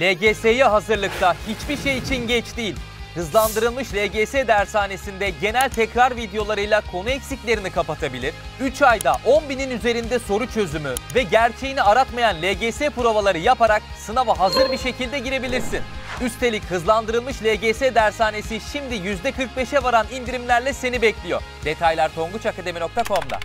LGS'ye hazırlıkta hiçbir şey için geç değil. Hızlandırılmış LGS dershanesinde genel tekrar videolarıyla konu eksiklerini kapatabilir, 3 ayda 10 binin üzerinde soru çözümü ve gerçeğini aratmayan LGS provaları yaparak sınava hazır bir şekilde girebilirsin. Üstelik hızlandırılmış LGS dershanesi şimdi %45'e varan indirimlerle seni bekliyor. Detaylar tonguçakademi.com'da.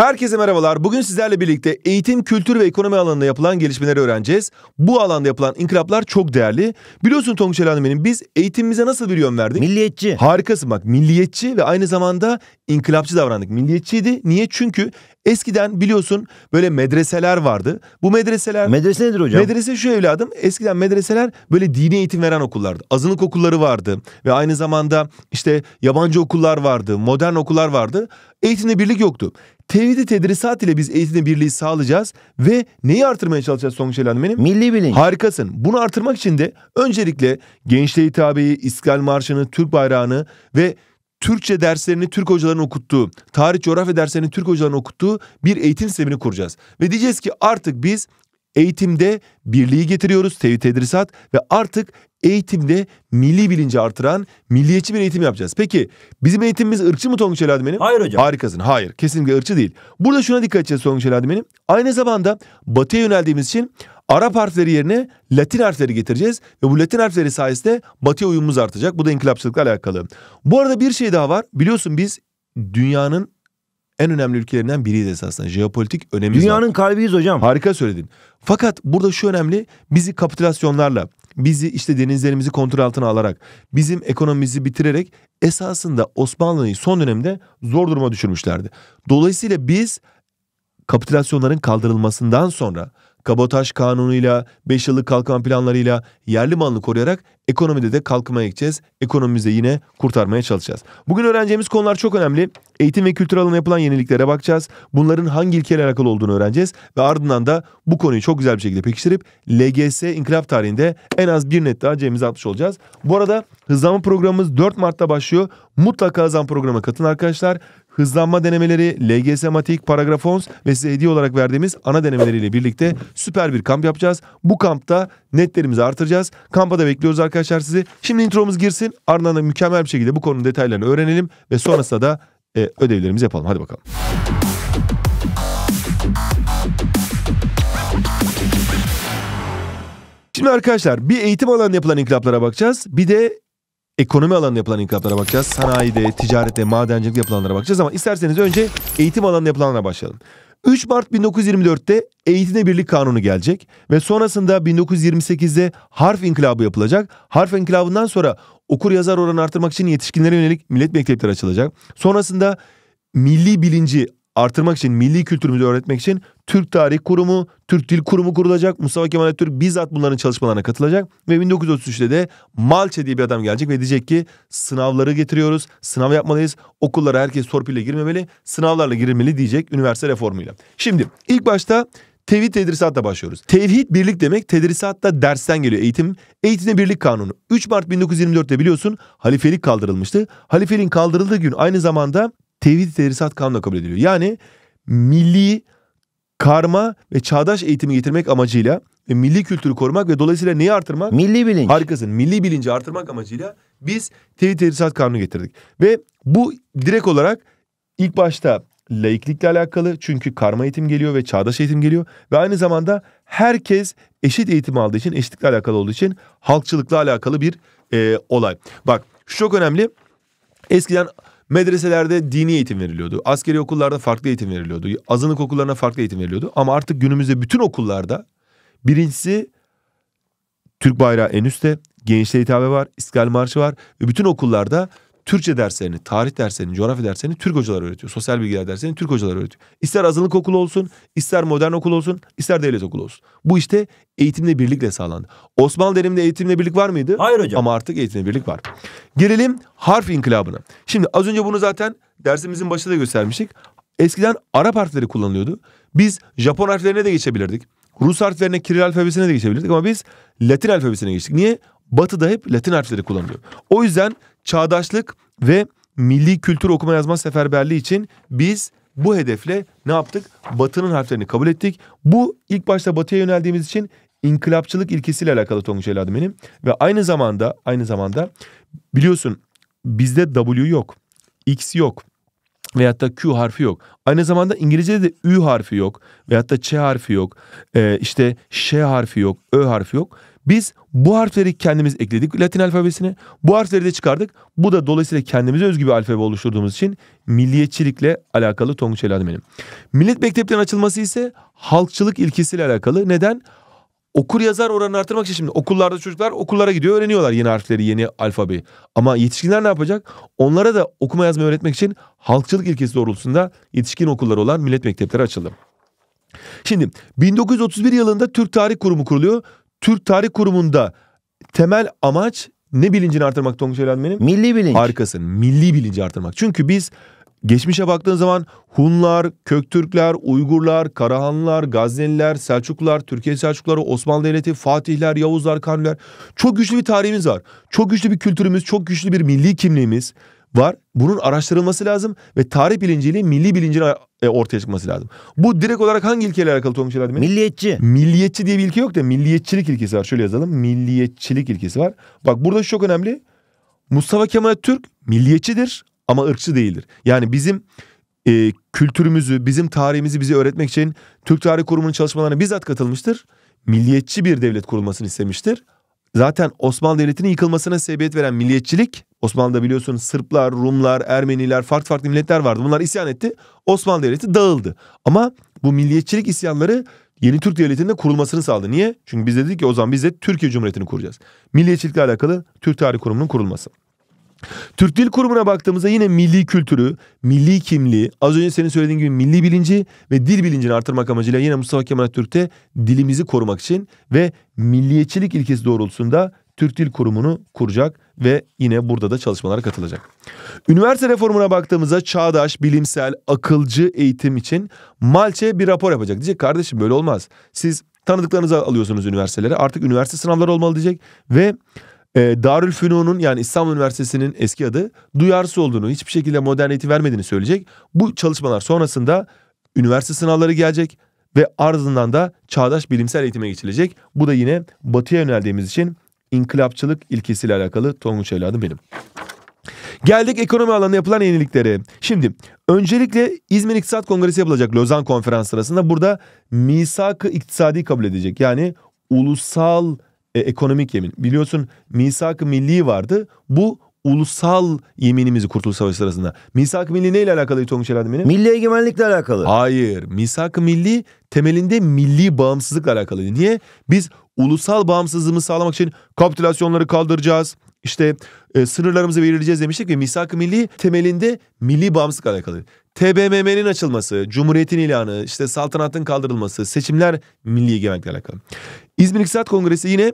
Herkese merhabalar. Bugün sizlerle birlikte eğitim, kültür ve ekonomi alanında yapılan gelişmeleri öğreneceğiz. Bu alanda yapılan inkılaplar çok değerli. Biliyorsun Tonguç Elhanım'ın biz eğitimimize nasıl bir yön verdik? Milliyetçi. Harikasın bak milliyetçi ve aynı zamanda inkılapçı davrandık. Milliyetçiydi. Niye? Çünkü Eskiden biliyorsun böyle medreseler vardı. Bu medreseler... Medrese nedir hocam? Medrese şu evladım. Eskiden medreseler böyle dini eğitim veren okullardı. Azınlık okulları vardı. Ve aynı zamanda işte yabancı okullar vardı. Modern okullar vardı. Eğitimde birlik yoktu tevhidi tedrisat ile biz eğitimde birliği sağlayacağız ve neyi artırmaya çalışacağız Songül Hanım benim? Milli bilinç. Harikasın. Bunu artırmak için de öncelikle gençliğe hitabeyi, İskal Marşı'nı, Türk bayrağını ve Türkçe derslerini Türk hocaların okuttuğu, tarih coğrafya derslerini Türk hocaların okuttuğu bir eğitim sistemini kuracağız. Ve diyeceğiz ki artık biz eğitimde birliği getiriyoruz, tevhid tedrisat ve artık eğitimde milli bilinci artıran milliyetçi bir eğitim yapacağız. Peki bizim eğitimimiz ırkçı mı Tonguç Ali Admen'im? Hayır hocam. Harikasın. Hayır. Kesinlikle ırkçı değil. Burada şuna dikkat edeceğiz Tonguç Ali Admen'im. Aynı zamanda batıya yöneldiğimiz için Arap harfleri yerine Latin harfleri getireceğiz ve bu Latin harfleri sayesinde batıya uyumumuz artacak. Bu da inkılapçılıkla alakalı. Bu arada bir şey daha var. Biliyorsun biz dünyanın en önemli ülkelerinden biriyiz esasında. Jeopolitik önemimiz Dünyanın var. kalbiyiz hocam. Harika söyledin. Fakat burada şu önemli bizi kapitülasyonlarla bizi işte denizlerimizi kontrol altına alarak, bizim ekonomimizi bitirerek esasında Osmanlı'yı son dönemde zor duruma düşürmüşlerdi. Dolayısıyla biz kapitülasyonların kaldırılmasından sonra kabotaj kanunuyla, 5 yıllık kalkan planlarıyla yerli malını koruyarak ekonomide de kalkmaya gideceğiz. Ekonomimizi yine kurtarmaya çalışacağız. Bugün öğreneceğimiz konular çok önemli. Eğitim ve kültür alanına yapılan yeniliklere bakacağız. Bunların hangi ilkeyle alakalı olduğunu öğreneceğiz. Ve ardından da bu konuyu çok güzel bir şekilde pekiştirip LGS inkılap tarihinde en az bir net daha cebimize atmış olacağız. Bu arada hızlanma programımız 4 Mart'ta başlıyor. Mutlaka hızlanma programına katılın arkadaşlar hızlanma denemeleri, LGS Matik, Paragrafons ve size hediye olarak verdiğimiz ana denemeleriyle birlikte süper bir kamp yapacağız. Bu kampta netlerimizi artıracağız. Kampa da bekliyoruz arkadaşlar sizi. Şimdi intromuz girsin. Ardından da mükemmel bir şekilde bu konunun detaylarını öğrenelim ve sonrasında da e, ödevlerimizi yapalım. Hadi bakalım. Şimdi arkadaşlar bir eğitim alanında yapılan inkılaplara bakacağız. Bir de ekonomi alanında yapılan inkılaplara bakacağız. Sanayide, ticarette, madencilik yapılanlara bakacağız ama isterseniz önce eğitim alanında yapılanlara başlayalım. 3 Mart 1924'te Eğitimde Birlik Kanunu gelecek ve sonrasında 1928'de harf inkılabı yapılacak. Harf inkılabından sonra okur yazar oranı artırmak için yetişkinlere yönelik millet mektepleri açılacak. Sonrasında milli bilinci artırmak için, milli kültürümüzü öğretmek için Türk Tarih Kurumu, Türk Dil Kurumu kurulacak. Mustafa Kemal Atatürk bizzat bunların çalışmalarına katılacak. Ve 1933'te de Malçe diye bir adam gelecek ve diyecek ki sınavları getiriyoruz, sınav yapmalıyız. Okullara herkes torpille girmemeli, sınavlarla girilmeli diyecek üniversite reformuyla. Şimdi ilk başta Tevhid tedrisatla başlıyoruz. Tevhid birlik demek tedrisat da dersten geliyor eğitim. Eğitimde birlik kanunu. 3 Mart 1924'te biliyorsun halifelik kaldırılmıştı. Halifeliğin kaldırıldığı gün aynı zamanda tevhid terhisat Kanunu kabul ediliyor. Yani milli karma ve çağdaş eğitimi getirmek amacıyla ve milli kültürü korumak ve dolayısıyla neyi artırmak? Milli bilinç. Harikasın. Milli bilinci artırmak amacıyla biz tevhid terhisat kanunu getirdik. Ve bu direkt olarak ilk başta laiklikle alakalı çünkü karma eğitim geliyor ve çağdaş eğitim geliyor ve aynı zamanda herkes eşit eğitim aldığı için eşitlikle alakalı olduğu için halkçılıkla alakalı bir e, olay. Bak şu çok önemli. Eskiden Medreselerde dini eğitim veriliyordu. Askeri okullarda farklı eğitim veriliyordu. Azınlık okullarına farklı eğitim veriliyordu. Ama artık günümüzde bütün okullarda birincisi Türk bayrağı en üstte, gençlere hitabe var, İstiklal Marşı var ve bütün okullarda Türkçe derslerini, tarih derslerini, coğrafya derslerini Türk hocalar öğretiyor. Sosyal bilgiler derslerini Türk hocalar öğretiyor. İster azınlık okulu olsun, ister modern okul olsun, ister devlet okulu olsun. Bu işte eğitimle birlikle sağlandı. Osmanlı döneminde eğitimle birlik var mıydı? Hayır hocam. Ama artık eğitimle birlik var. Gelelim harf inkılabına. Şimdi az önce bunu zaten dersimizin başında göstermiştik. Eskiden Arap harfleri kullanılıyordu. Biz Japon harflerine de geçebilirdik. Rus harflerine, Kiril alfabesine de geçebilirdik ama biz Latin alfabesine geçtik. Niye? Batı'da hep Latin harfleri kullanılıyor. O yüzden çağdaşlık ve milli kültür okuma yazma seferberliği için biz bu hedefle ne yaptık? Batı'nın harflerini kabul ettik. Bu ilk başta Batı'ya yöneldiğimiz için inkılapçılık ilkesiyle alakalı Tonguç El benim. ve aynı zamanda aynı zamanda biliyorsun bizde W yok, X yok veyahut da Q harfi yok. Aynı zamanda İngilizce'de de Ü harfi yok veyahut da Ç harfi yok. Ee, işte Ş harfi yok, Ö harfi yok. Biz bu harfleri kendimiz ekledik Latin alfabesine. Bu harfleri de çıkardık. Bu da dolayısıyla kendimize özgü bir alfabe oluşturduğumuz için milliyetçilikle alakalı Tonguç Elhadım benim. Millet mekteplerinin açılması ise halkçılık ilkesiyle alakalı. Neden? Okur yazar oranını artırmak için şimdi okullarda çocuklar okullara gidiyor öğreniyorlar yeni harfleri yeni alfabeyi. Ama yetişkinler ne yapacak? Onlara da okuma yazma öğretmek için halkçılık ilkesi doğrultusunda yetişkin okulları olan millet mektepleri açıldı. Şimdi 1931 yılında Türk Tarih Kurumu kuruluyor. Türk Tarih Kurumu'nda temel amaç ne bilincini artırmak Tonguç Evlenme'nin? Milli bilinç. Harikasın. Milli bilinci artırmak. Çünkü biz geçmişe baktığın zaman Hunlar, Köktürkler, Uygurlar, Karahanlar, Gazneliler, Selçuklular, Türkiye Selçukluları, Osmanlı Devleti, Fatihler, Yavuzlar, Kanuniler. Çok güçlü bir tarihimiz var. Çok güçlü bir kültürümüz, çok güçlü bir milli kimliğimiz var. Bunun araştırılması lazım ve tarih bilinciyle milli bilincin e, ortaya çıkması lazım. Bu direkt olarak hangi ilkeyle alakalı Tomuş Eladim? Milliyetçi. Milliyetçi diye bir ilke yok da milliyetçilik ilkesi var. Şöyle yazalım. Milliyetçilik ilkesi var. Bak burada çok önemli. Mustafa Kemal Türk milliyetçidir ama ırkçı değildir. Yani bizim e, kültürümüzü, bizim tarihimizi bize öğretmek için Türk Tarih Kurumu'nun çalışmalarına bizzat katılmıştır. Milliyetçi bir devlet kurulmasını istemiştir. Zaten Osmanlı Devleti'nin yıkılmasına sebebiyet veren milliyetçilik Osmanlı'da biliyorsunuz Sırplar, Rumlar, Ermeniler, farklı farklı milletler vardı. Bunlar isyan etti. Osmanlı Devleti dağıldı. Ama bu milliyetçilik isyanları yeni Türk Devleti'nin de kurulmasını sağladı. Niye? Çünkü biz dedik ki o zaman biz de Türkiye Cumhuriyeti'ni kuracağız. Milliyetçilikle alakalı Türk Tarih Kurumu'nun kurulması. Türk Dil Kurumu'na baktığımızda yine milli kültürü, milli kimliği, az önce senin söylediğin gibi milli bilinci ve dil bilincini artırmak amacıyla yine Mustafa Kemal Atatürk'te dilimizi korumak için ve milliyetçilik ilkesi doğrultusunda Türk Dil Kurumu'nu kuracak ve yine burada da çalışmalara katılacak. Üniversite reformuna baktığımızda çağdaş, bilimsel, akılcı eğitim için Malçe bir rapor yapacak. Diyecek kardeşim böyle olmaz. Siz tanıdıklarınızı alıyorsunuz üniversitelere. Artık üniversite sınavları olmalı diyecek ve e, Fünun'un yani İstanbul Üniversitesi'nin eski adı duyarsız olduğunu, hiçbir şekilde modern eğitim vermediğini söyleyecek. Bu çalışmalar sonrasında üniversite sınavları gelecek ve ardından da çağdaş bilimsel eğitime geçilecek. Bu da yine batıya yöneldiğimiz için İnkılapçılık ilkesiyle alakalı Tonguç evladım benim. Geldik ekonomi alanında yapılan yeniliklere. Şimdi öncelikle İzmir İktisat Kongresi yapılacak Lozan Konferans sırasında. Burada misak-ı iktisadi kabul edecek. Yani ulusal e, ekonomik yemin. Biliyorsun misak-ı milli vardı. Bu ulusal yeminimizi Kurtuluş Savaşı sırasında. Misak-ı milli neyle alakalı Tonguç Eladim benim? Milli egemenlikle alakalı. Hayır. Misak-ı milli temelinde milli bağımsızlıkla alakalı. Niye? Biz ulusal bağımsızlığımızı sağlamak için kapitülasyonları kaldıracağız. İşte e, sınırlarımızı belirleyeceğiz demiştik ve misak-ı milli temelinde milli bağımsızlıkla alakalı. TBMM'nin açılması, Cumhuriyet'in ilanı, işte saltanatın kaldırılması, seçimler milli egemenlikle alakalı. İzmir İktisat Kongresi yine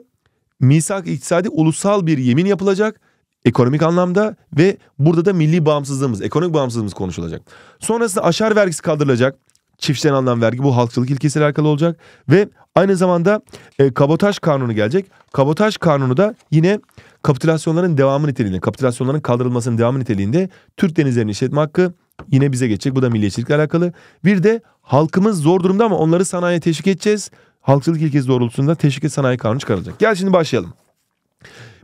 misak iktisadi ulusal bir yemin yapılacak ekonomik anlamda ve burada da milli bağımsızlığımız, ekonomik bağımsızlığımız konuşulacak. Sonrasında aşar vergisi kaldırılacak çiftçiden alınan vergi bu halkçılık ilkesiyle alakalı olacak. Ve aynı zamanda e, kabotaj kanunu gelecek. Kabotaj kanunu da yine kapitülasyonların devamı niteliğinde, kapitülasyonların kaldırılmasının devamı niteliğinde Türk denizlerini işletme hakkı yine bize geçecek. Bu da milliyetçilikle alakalı. Bir de halkımız zor durumda ama onları sanayiye teşvik edeceğiz. Halkçılık ilkesi doğrultusunda teşvik et sanayi kanunu çıkarılacak. Gel şimdi başlayalım.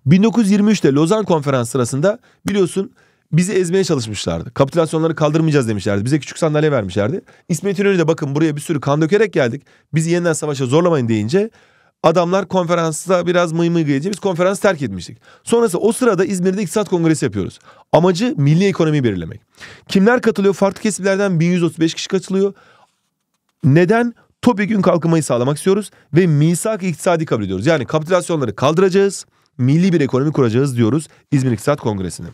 1923'te Lozan Konferansı sırasında biliyorsun bizi ezmeye çalışmışlardı. Kapitülasyonları kaldırmayacağız demişlerdi. Bize küçük sandalye vermişlerdi. İsmet İnönü de bakın buraya bir sürü kan dökerek geldik. Bizi yeniden savaşa zorlamayın deyince adamlar konferansta biraz mıy mıy gıyıcı biz konferans terk etmiştik. Sonrası o sırada İzmir'de iktisat kongresi yapıyoruz. Amacı milli ekonomiyi belirlemek. Kimler katılıyor? Farklı kesimlerden 1135 kişi katılıyor. Neden? gün kalkınmayı sağlamak istiyoruz ve misak iktisadi kabul ediyoruz. Yani kapitülasyonları kaldıracağız, milli bir ekonomi kuracağız diyoruz İzmir İktisat Kongresi'ne.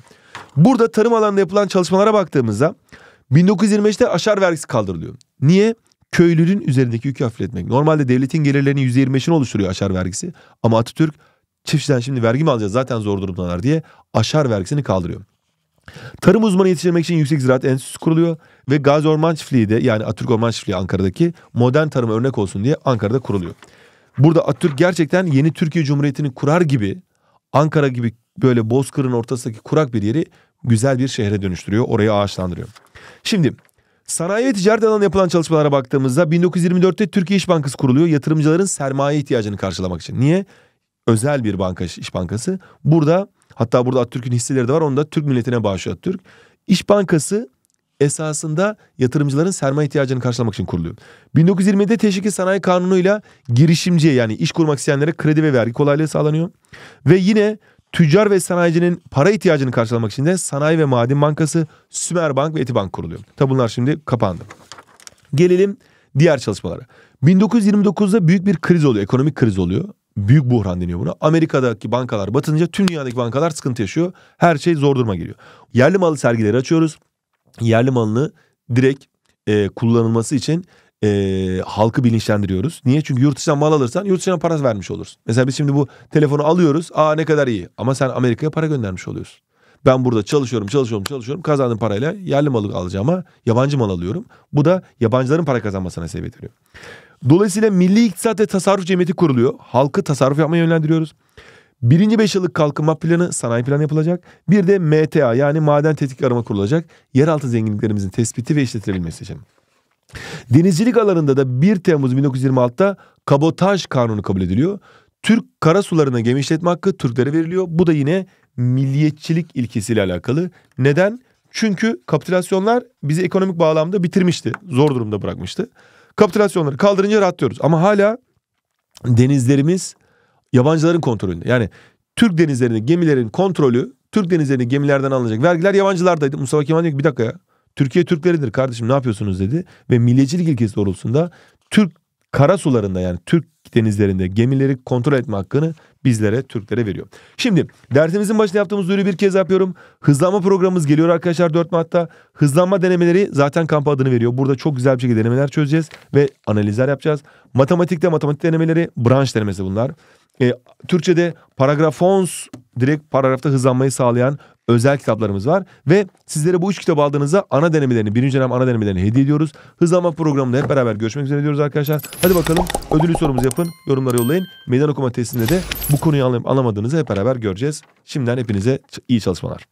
Burada tarım alanında yapılan çalışmalara baktığımızda 1925'te aşar vergisi kaldırılıyor. Niye? Köylünün üzerindeki yükü hafifletmek. Normalde devletin gelirlerinin %25'ini oluşturuyor aşar vergisi. Ama Atatürk çiftçiden şimdi vergi mi alacağız zaten zor durumdalar diye aşar vergisini kaldırıyor. Tarım uzmanı yetiştirmek için Yüksek Ziraat Enstitüsü kuruluyor ve Gazi Orman Çiftliği de yani Atatürk Orman Çiftliği Ankara'daki modern tarım örnek olsun diye Ankara'da kuruluyor. Burada Atatürk gerçekten yeni Türkiye Cumhuriyeti'ni kurar gibi Ankara gibi böyle bozkırın ortasındaki kurak bir yeri güzel bir şehre dönüştürüyor. Orayı ağaçlandırıyor. Şimdi sanayi ve ticaret alanında yapılan çalışmalara baktığımızda 1924'te Türkiye İş Bankası kuruluyor. Yatırımcıların sermaye ihtiyacını karşılamak için. Niye? Özel bir banka iş Bankası. Burada hatta burada Atatürk'ün hisseleri de var. Onu da Türk milletine bağışlıyor Atatürk. İş Bankası esasında yatırımcıların sermaye ihtiyacını karşılamak için kuruluyor. 1920'de Teşviki Sanayi Kanunu'yla girişimciye yani iş kurmak isteyenlere kredi ve vergi kolaylığı sağlanıyor. Ve yine Tüccar ve sanayicinin para ihtiyacını karşılamak için de Sanayi ve Maden Bankası, Sümer Bank ve Etibank kuruluyor. Tabi bunlar şimdi kapandı. Gelelim diğer çalışmalara. 1929'da büyük bir kriz oluyor. Ekonomik kriz oluyor. Büyük buhran deniyor buna. Amerika'daki bankalar batınca tüm dünyadaki bankalar sıkıntı yaşıyor. Her şey zor duruma geliyor. Yerli malı sergileri açıyoruz. Yerli malını direkt e, kullanılması için e, halkı bilinçlendiriyoruz. Niye? Çünkü yurt dışından mal alırsan yurt dışına para vermiş olursun. Mesela biz şimdi bu telefonu alıyoruz. Aa ne kadar iyi. Ama sen Amerika'ya para göndermiş oluyorsun. Ben burada çalışıyorum, çalışıyorum, çalışıyorum. Kazandığım parayla yerli malı alacağıma yabancı mal alıyorum. Bu da yabancıların para kazanmasına sebep veriyor. Dolayısıyla Milli İktisat ve Tasarruf Cemiyeti kuruluyor. Halkı tasarruf yapmaya yönlendiriyoruz. Birinci 5 yıllık kalkınma planı, sanayi planı yapılacak. Bir de MTA yani maden tetkik arama kurulacak. Yeraltı zenginliklerimizin tespiti ve işletilebilmesi için. Denizcilik alanında da 1 Temmuz 1926'da kabotaj kanunu kabul ediliyor. Türk karasularına gemi işletme hakkı Türklere veriliyor. Bu da yine milliyetçilik ilkesiyle alakalı. Neden? Çünkü kapitülasyonlar bizi ekonomik bağlamda bitirmişti. Zor durumda bırakmıştı. Kapitülasyonları kaldırınca rahatlıyoruz. Ama hala denizlerimiz yabancıların kontrolünde. Yani Türk denizlerinde gemilerin kontrolü, Türk denizlerinde gemilerden alınacak vergiler yabancılardaydı. Mustafa Kemal diyor ki bir dakika ya. Türkiye Türkleridir kardeşim ne yapıyorsunuz dedi. Ve milliyetçilik ilkesi doğrultusunda Türk kara sularında yani Türk denizlerinde gemileri kontrol etme hakkını bizlere Türklere veriyor. Şimdi dersimizin başında yaptığımız duyuru bir kez yapıyorum. Hızlanma programımız geliyor arkadaşlar 4 Mart'ta. Hızlanma denemeleri zaten kamp adını veriyor. Burada çok güzel bir şekilde denemeler çözeceğiz ve analizler yapacağız. Matematikte matematik denemeleri, branş denemesi bunlar. E, Türkçe'de paragrafons direkt paragrafta hızlanmayı sağlayan özel kitaplarımız var. Ve sizlere bu üç kitabı aldığınızda ana denemelerini, birinci dönem ana denemelerini hediye ediyoruz. Hızlanma programında hep beraber görüşmek üzere diyoruz arkadaşlar. Hadi bakalım ödülü sorumuzu yapın, yorumlara yollayın. Meydan okuma testinde de bu konuyu anlamadığınızı hep beraber göreceğiz. Şimdiden hepinize iyi çalışmalar.